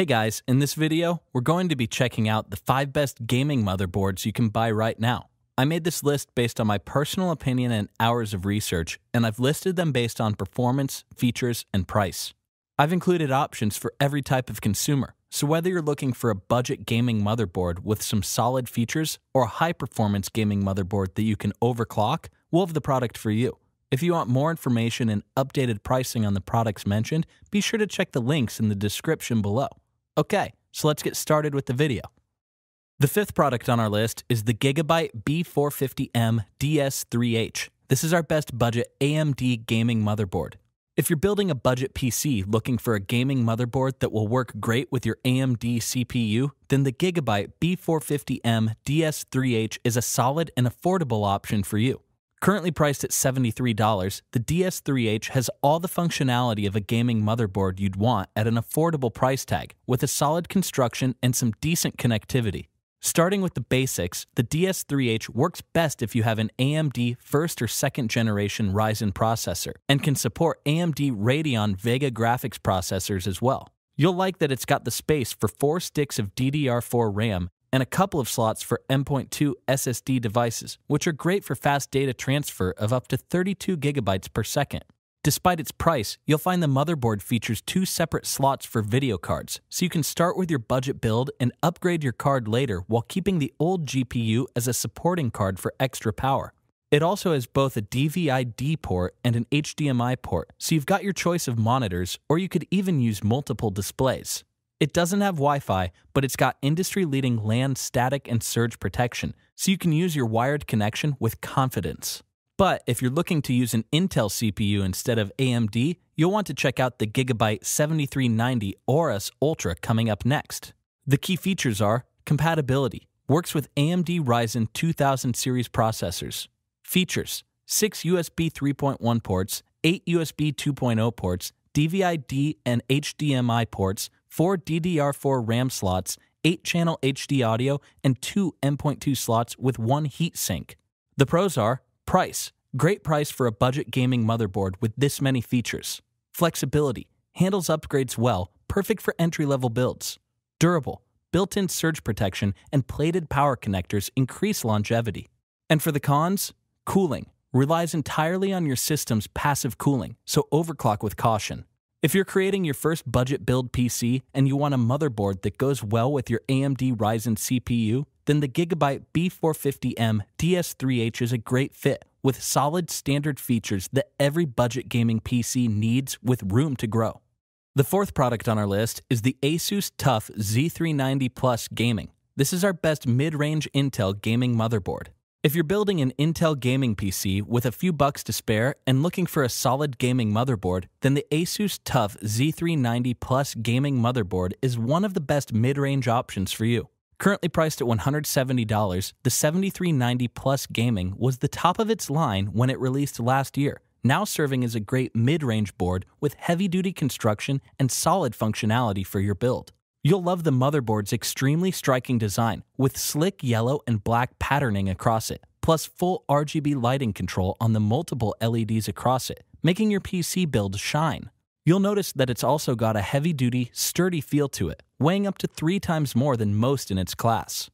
Hey guys, in this video, we're going to be checking out the 5 best gaming motherboards you can buy right now. I made this list based on my personal opinion and hours of research, and I've listed them based on performance, features, and price. I've included options for every type of consumer, so whether you're looking for a budget gaming motherboard with some solid features or a high-performance gaming motherboard that you can overclock, we'll have the product for you. If you want more information and updated pricing on the products mentioned, be sure to check the links in the description below. Okay, so let's get started with the video. The fifth product on our list is the Gigabyte B450M DS3H. This is our best budget AMD gaming motherboard. If you're building a budget PC looking for a gaming motherboard that will work great with your AMD CPU, then the Gigabyte B450M DS3H is a solid and affordable option for you. Currently priced at $73, the DS3H has all the functionality of a gaming motherboard you'd want at an affordable price tag, with a solid construction and some decent connectivity. Starting with the basics, the DS3H works best if you have an AMD first or second generation Ryzen processor and can support AMD Radeon Vega graphics processors as well. You'll like that it's got the space for four sticks of DDR4 RAM and a couple of slots for M.2 SSD devices, which are great for fast data transfer of up to 32 gigabytes per second. Despite its price, you'll find the motherboard features two separate slots for video cards, so you can start with your budget build and upgrade your card later while keeping the old GPU as a supporting card for extra power. It also has both a DVI D port and an HDMI port, so you've got your choice of monitors, or you could even use multiple displays. It doesn't have Wi Fi, but it's got industry leading LAN static and surge protection, so you can use your wired connection with confidence. But if you're looking to use an Intel CPU instead of AMD, you'll want to check out the Gigabyte 7390 Aorus Ultra coming up next. The key features are compatibility, works with AMD Ryzen 2000 series processors, features, 6 USB 3.1 ports, 8 USB 2.0 ports, DVI-D and HDMI ports, four DDR4 RAM slots, 8 channel HD audio, and two M.2 slots with one heatsink. The pros are price, great price for a budget gaming motherboard with this many features, flexibility, handles upgrades well, perfect for entry level builds, durable, built in surge protection, and plated power connectors increase longevity. And for the cons, cooling relies entirely on your system's passive cooling, so overclock with caution. If you're creating your first budget build PC and you want a motherboard that goes well with your AMD Ryzen CPU, then the Gigabyte B450M DS3H is a great fit with solid standard features that every budget gaming PC needs with room to grow. The fourth product on our list is the Asus TUF Z390 Plus Gaming. This is our best mid range Intel gaming motherboard. If you're building an Intel gaming PC with a few bucks to spare and looking for a solid gaming motherboard, then the Asus TUF Z390 Plus gaming motherboard is one of the best mid-range options for you. Currently priced at $170, the 7390 Plus Gaming was the top of its line when it released last year, now serving as a great mid-range board with heavy-duty construction and solid functionality for your build. You'll love the motherboard's extremely striking design with slick yellow and black patterning across it, plus full RGB lighting control on the multiple LEDs across it, making your PC build shine. You'll notice that it's also got a heavy duty, sturdy feel to it, weighing up to three times more than most in its class.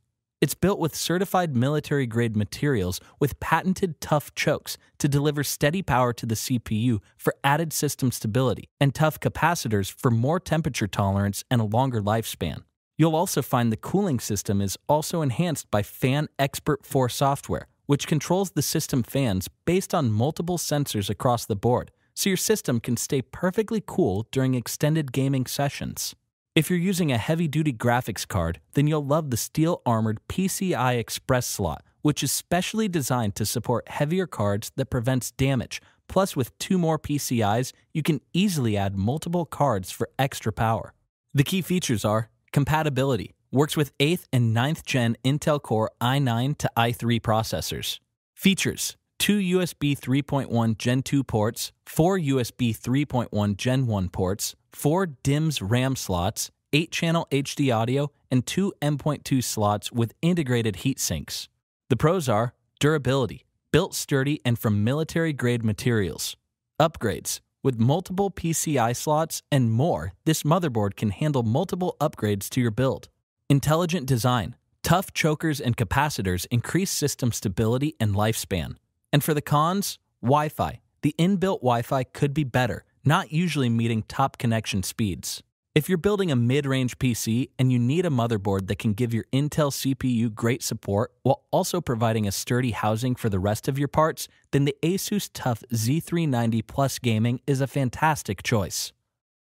It's built with certified military grade materials with patented tough chokes to deliver steady power to the CPU for added system stability and tough capacitors for more temperature tolerance and a longer lifespan. You'll also find the cooling system is also enhanced by Fan Expert 4 software, which controls the system fans based on multiple sensors across the board, so your system can stay perfectly cool during extended gaming sessions. If you're using a heavy duty graphics card, then you'll love the steel armored PCI Express slot, which is specially designed to support heavier cards that prevents damage. Plus, with two more PCIs, you can easily add multiple cards for extra power. The key features are compatibility, works with 8th and 9th gen Intel Core i9 to i3 processors, features, two USB 3.1 Gen 2 ports, four USB 3.1 Gen 1 ports, four DIMS RAM slots, 8 channel HD audio, and two M.2 slots with integrated heat sinks. The pros are durability, built sturdy and from military grade materials, upgrades, with multiple PCI slots and more, this motherboard can handle multiple upgrades to your build. Intelligent design, tough chokers and capacitors increase system stability and lifespan. And for the cons, Wi Fi. The inbuilt Wi Fi could be better, not usually meeting top connection speeds. If you're building a mid range PC and you need a motherboard that can give your Intel CPU great support while also providing a sturdy housing for the rest of your parts, then the Asus Tough Z390 Plus Gaming is a fantastic choice.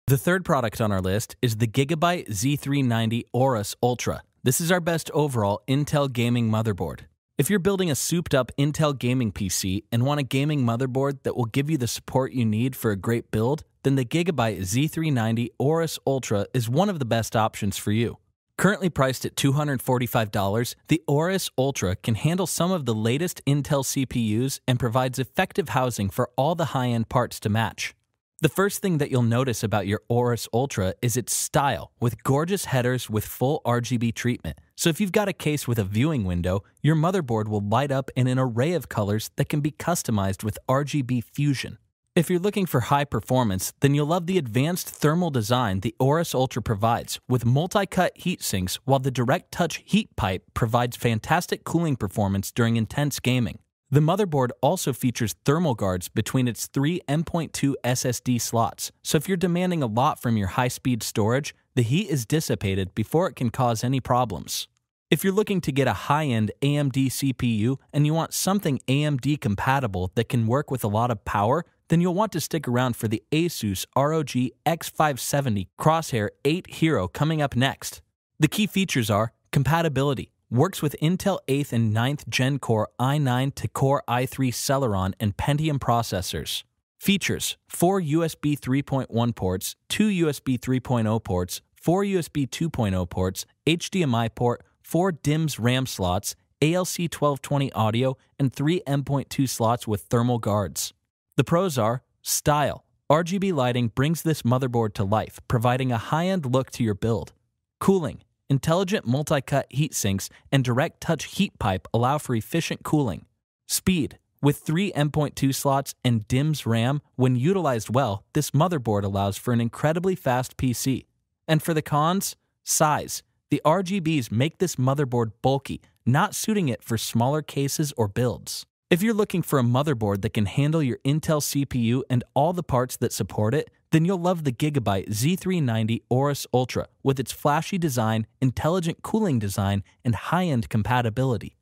The third product on our list is the Gigabyte Z390 Aorus Ultra. This is our best overall Intel gaming motherboard. If you're building a souped up Intel gaming PC and want a gaming motherboard that will give you the support you need for a great build, then the Gigabyte Z390 Aorus Ultra is one of the best options for you. Currently priced at $245, the Aorus Ultra can handle some of the latest Intel CPUs and provides effective housing for all the high end parts to match. The first thing that you'll notice about your Aorus Ultra is its style, with gorgeous headers with full RGB treatment. So if you've got a case with a viewing window, your motherboard will light up in an array of colors that can be customized with RGB Fusion. If you're looking for high performance, then you'll love the advanced thermal design the Aorus Ultra provides with multi-cut heat sinks while the direct touch heat pipe provides fantastic cooling performance during intense gaming. The motherboard also features thermal guards between its three M.2 SSD slots, so if you're demanding a lot from your high-speed storage, the heat is dissipated before it can cause any problems. If you're looking to get a high-end AMD CPU and you want something AMD compatible that can work with a lot of power, then you'll want to stick around for the ASUS ROG X570 Crosshair 8 Hero coming up next. The key features are compatibility, works with Intel 8th and 9th Gen Core i9 to Core i3 Celeron and Pentium processors. Features 4 USB 3.1 ports, 2 USB 3.0 ports, 4 USB 2.0 ports, HDMI port, 4 DIMMS RAM slots, ALC 1220 audio, and 3 M.2 slots with thermal guards. The pros are style. RGB lighting brings this motherboard to life, providing a high end look to your build. Cooling. Intelligent multi-cut heat sinks and direct touch heat pipe allow for efficient cooling. Speed. With three M.2 slots and DIMM's RAM, when utilized well, this motherboard allows for an incredibly fast PC. And for the cons, size. The RGBs make this motherboard bulky, not suiting it for smaller cases or builds. If you're looking for a motherboard that can handle your Intel CPU and all the parts that support it, then you'll love the Gigabyte Z390 Aorus Ultra with its flashy design, intelligent cooling design, and high end compatibility.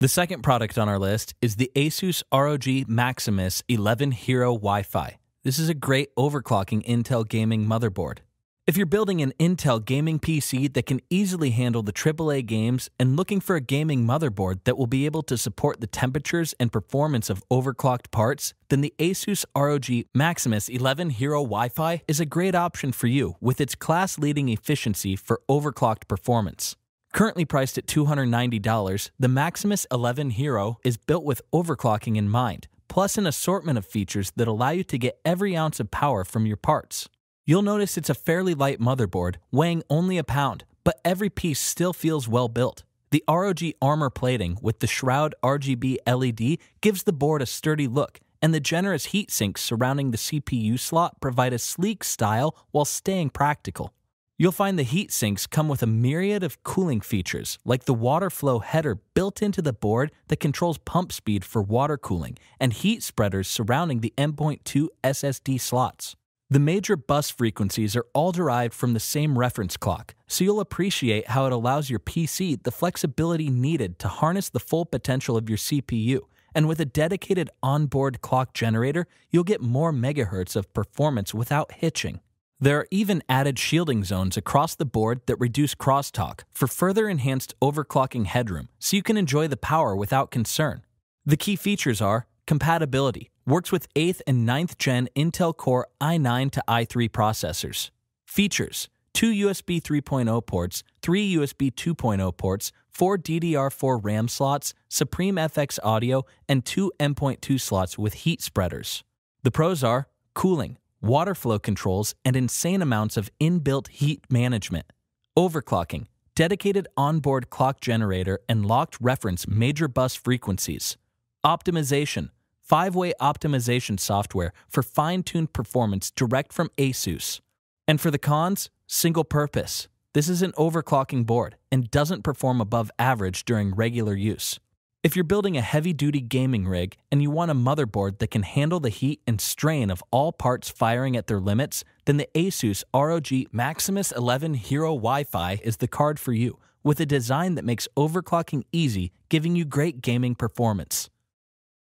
The second product on our list is the Asus ROG Maximus 11 Hero Wi Fi. This is a great overclocking Intel gaming motherboard. If you're building an Intel gaming PC that can easily handle the AAA games and looking for a gaming motherboard that will be able to support the temperatures and performance of overclocked parts, then the Asus ROG Maximus 11 Hero Wi-Fi is a great option for you with its class-leading efficiency for overclocked performance. Currently priced at $290, the Maximus 11 Hero is built with overclocking in mind, plus an assortment of features that allow you to get every ounce of power from your parts. You'll notice it's a fairly light motherboard, weighing only a pound, but every piece still feels well built. The ROG armor plating with the Shroud RGB LED gives the board a sturdy look, and the generous heat sinks surrounding the CPU slot provide a sleek style while staying practical. You'll find the heat sinks come with a myriad of cooling features, like the water flow header built into the board that controls pump speed for water cooling and heat spreaders surrounding the M.2 SSD slots. The major bus frequencies are all derived from the same reference clock, so you'll appreciate how it allows your PC the flexibility needed to harness the full potential of your CPU. And with a dedicated onboard clock generator, you'll get more megahertz of performance without hitching. There are even added shielding zones across the board that reduce crosstalk for further enhanced overclocking headroom, so you can enjoy the power without concern. The key features are Compatibility works with 8th and 9th gen Intel Core i9 to i3 processors. Features two USB 3.0 ports, three USB 2.0 ports, four DDR4 RAM slots, Supreme FX audio, and two M.2 slots with heat spreaders. The pros are cooling, water flow controls, and insane amounts of inbuilt heat management. Overclocking, dedicated onboard clock generator, and locked reference major bus frequencies. Optimization five way optimization software for fine tuned performance direct from ASUS. And for the cons, single purpose. This is an overclocking board and doesn't perform above average during regular use. If you're building a heavy duty gaming rig and you want a motherboard that can handle the heat and strain of all parts firing at their limits, then the Asus ROG Maximus 11 Hero Wi Fi is the card for you, with a design that makes overclocking easy, giving you great gaming performance.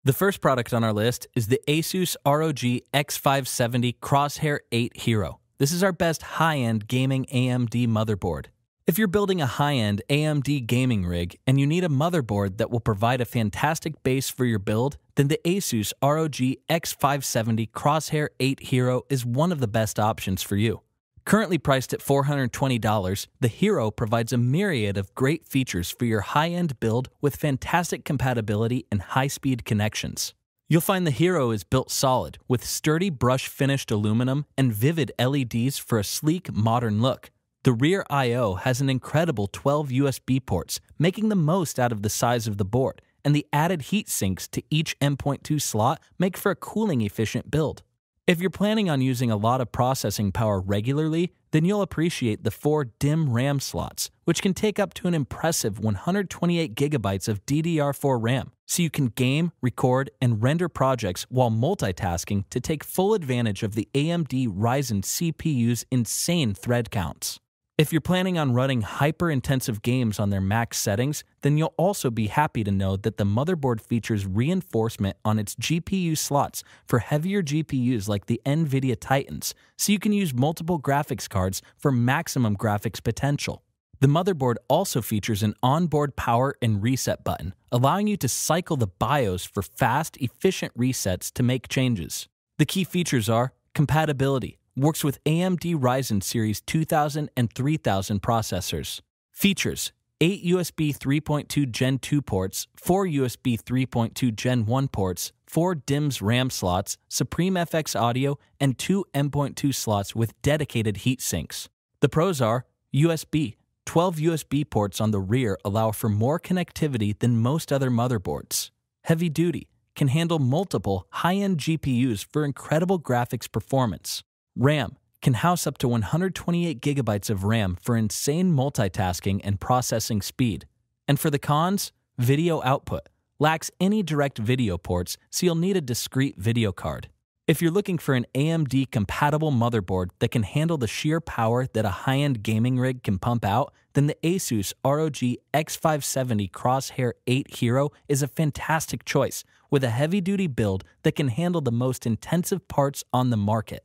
The first product on our list is the Asus ROG X570 Crosshair 8 Hero. This is our best high-end gaming AMD motherboard. If you're building a high-end AMD gaming rig and you need a motherboard that will provide a fantastic base for your build, then the Asus ROG X570 Crosshair 8 Hero is one of the best options for you. Currently priced at $420, the Hero provides a myriad of great features for your high end build with fantastic compatibility and high speed connections. You'll find the Hero is built solid with sturdy brush finished aluminum and vivid LEDs for a sleek, modern look. The rear I.O. has an incredible 12 USB ports, making the most out of the size of the board, and the added heat sinks to each M.2 slot make for a cooling efficient build. If you're planning on using a lot of processing power regularly, then you'll appreciate the four DIMM RAM slots, which can take up to an impressive 128 gigabytes of DDR4 RAM, so you can game, record, and render projects while multitasking to take full advantage of the AMD Ryzen CPU's insane thread counts. If you're planning on running hyper intensive games on their max settings, then you'll also be happy to know that the motherboard features reinforcement on its GPU slots for heavier GPUs like the NVIDIA Titans, so you can use multiple graphics cards for maximum graphics potential. The motherboard also features an onboard power and reset button, allowing you to cycle the BIOS for fast, efficient resets to make changes. The key features are compatibility, works with AMD Ryzen Series 2000 and 3000 processors. Features 8 USB 3.2 Gen 2 ports, 4 USB 3.2 Gen 1 ports, 4 DIMMS RAM slots, Supreme FX audio, and 2 M.2 slots with dedicated heat sinks. The pros are USB. 12 USB ports on the rear allow for more connectivity than most other motherboards. Heavy duty, can handle multiple high end GPUs for incredible graphics performance. RAM can house up to 128 gigabytes of RAM for insane multitasking and processing speed. And for the cons, video output lacks any direct video ports, so you'll need a discrete video card. If you're looking for an AMD compatible motherboard that can handle the sheer power that a high end gaming rig can pump out, then the Asus ROG X570 Crosshair 8 Hero is a fantastic choice with a heavy duty build that can handle the most intensive parts on the market.